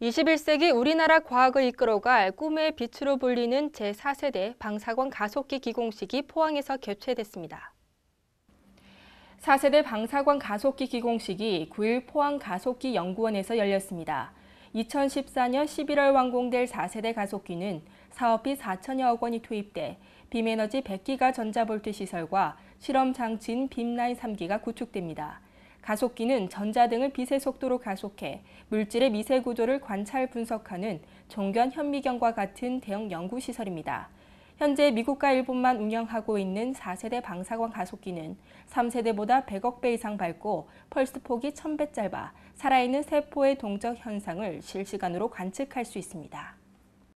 21세기 우리나라 과학을 이끌어갈 꿈의 빛으로 불리는 제4세대 방사광 가속기 기공식이 포항에서 개최됐습니다. 4세대 방사광 가속기 기공식이 9일 포항 가속기 연구원에서 열렸습니다. 2014년 11월 완공될 4세대 가속기는 사업비 4천여억 원이 투입돼 빔에너지 100기가 전자볼트 시설과 실험 장치인 빔라인 3기가 구축됩니다. 가속기는 전자 등을 빛의 속도로 가속해 물질의 미세 구조를 관찰 분석하는 종견 현미경과 같은 대형 연구시설입니다. 현재 미국과 일본만 운영하고 있는 4세대 방사광 가속기는 3세대보다 100억 배 이상 밝고 펄스 폭이 1000배 짧아 살아있는 세포의 동적 현상을 실시간으로 관측할 수 있습니다.